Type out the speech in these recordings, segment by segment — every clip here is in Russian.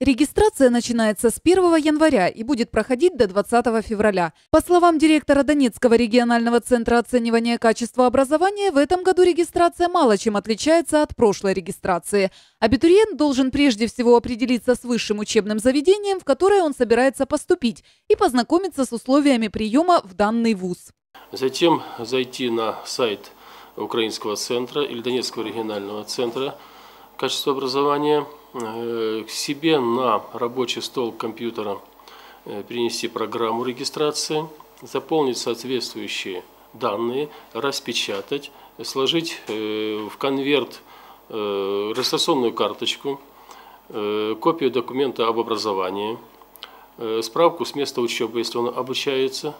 Регистрация начинается с 1 января и будет проходить до 20 февраля. По словам директора Донецкого регионального центра оценивания качества образования, в этом году регистрация мало чем отличается от прошлой регистрации. Абитуриент должен прежде всего определиться с высшим учебным заведением, в которое он собирается поступить, и познакомиться с условиями приема в данный вуз. Затем зайти на сайт Украинского центра или Донецкого регионального центра – качество образования, э, к себе на рабочий стол компьютера э, принести программу регистрации, заполнить соответствующие данные, распечатать, сложить э, в конверт регистрационную карточку, копию документа об образовании, справку с места учебы, если он обучается,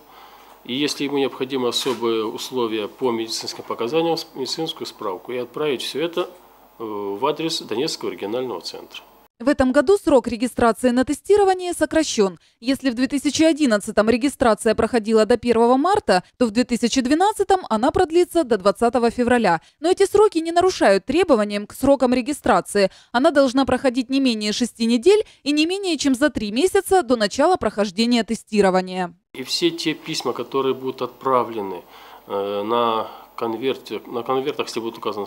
и если ему необходимы особые условия по медицинским показаниям, медицинскую справку, и отправить все это Э, в адрес Донецкого регионального центра. В этом году срок регистрации на тестирование сокращен. Если в 2011-м регистрация проходила до 1 марта, то в 2012-м она продлится до 20 февраля. Но эти сроки не нарушают требованиям к срокам регистрации. Она должна проходить не менее 6 недель и не менее чем за 3 месяца до начала прохождения тестирования. И все те письма, которые будут отправлены э, на конверте, на конвертах, если будет указан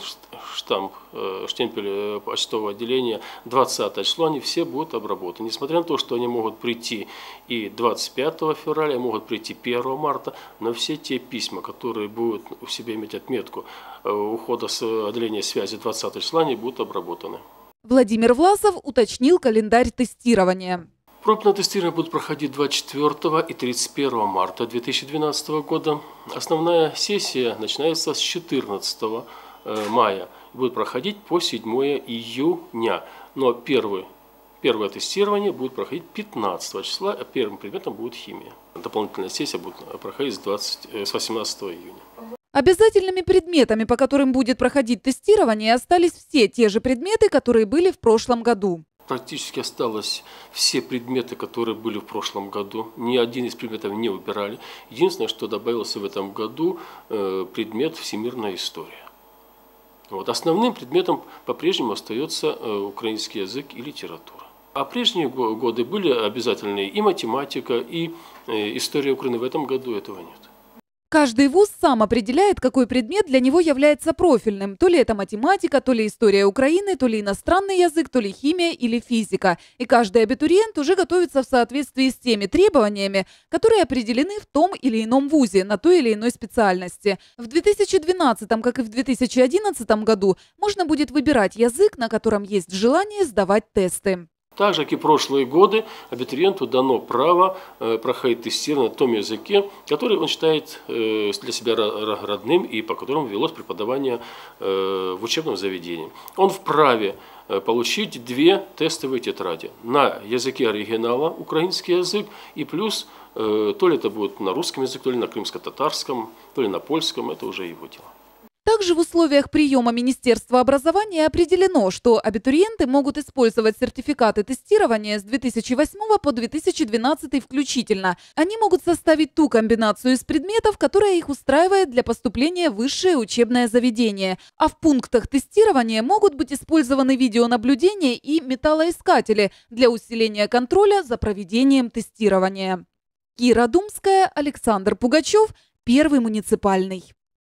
штамп, э, штемпель э, почтового отделения, 20 число, они все будут обработаны. Несмотря на то, что они могут прийти и 25 февраля, могут прийти 1 марта, но все те письма, которые будут у себя иметь отметку э, ухода с отделения связи 20 числа, они будут обработаны. Владимир Власов уточнил календарь тестирования. Пробное тестирование будут проходить 24 и 31 марта 2012 года. Основная сессия начинается с 14 э, мая и будет проходить по 7 июня. Но первый, первое тестирование будет проходить 15 числа, а первым предметом будет химия. Дополнительная сессия будет э, проходить с, 20, э, с 18 июня. Обязательными предметами, по которым будет проходить тестирование, остались все те же предметы, которые были в прошлом году практически осталось все предметы, которые были в прошлом году. Ни один из предметов не убирали. Единственное, что добавилось в этом году, э, предмет «Всемирная история». Вот. Основным предметом по-прежнему остается э, украинский язык и литература. А прежние годы были обязательные и математика, и э, история Украины. В этом году этого нет. Каждый вуз сам определяет, какой предмет для него является профильным. То ли это математика, то ли история Украины, то ли иностранный язык, то ли химия или физика. И каждый абитуриент уже готовится в соответствии с теми требованиями, которые определены в том или ином вузе на той или иной специальности. В 2012, как и в 2011 году, можно будет выбирать язык, на котором есть желание сдавать тесты. Так же, как и прошлые годы, абитуриенту дано право э, проходить тестирование на том языке, который он считает э, для себя родным и по которому велось преподавание э, в учебном заведении. Он вправе получить две тестовые тетради на языке оригинала, украинский язык, и плюс то ли это будет на русском языке, то ли на крымско-татарском, то ли на польском, это уже его дело. Также в условиях приема Министерства образования определено, что абитуриенты могут использовать сертификаты тестирования с 2008 по 2012 включительно. Они могут составить ту комбинацию из предметов, которая их устраивает для поступления в высшее учебное заведение. А в пунктах тестирования могут быть использованы видеонаблюдение и металлоискатели для усиления контроля за проведением тестирования. Кира Думская, Александр Пугачев, Первый муниципальный.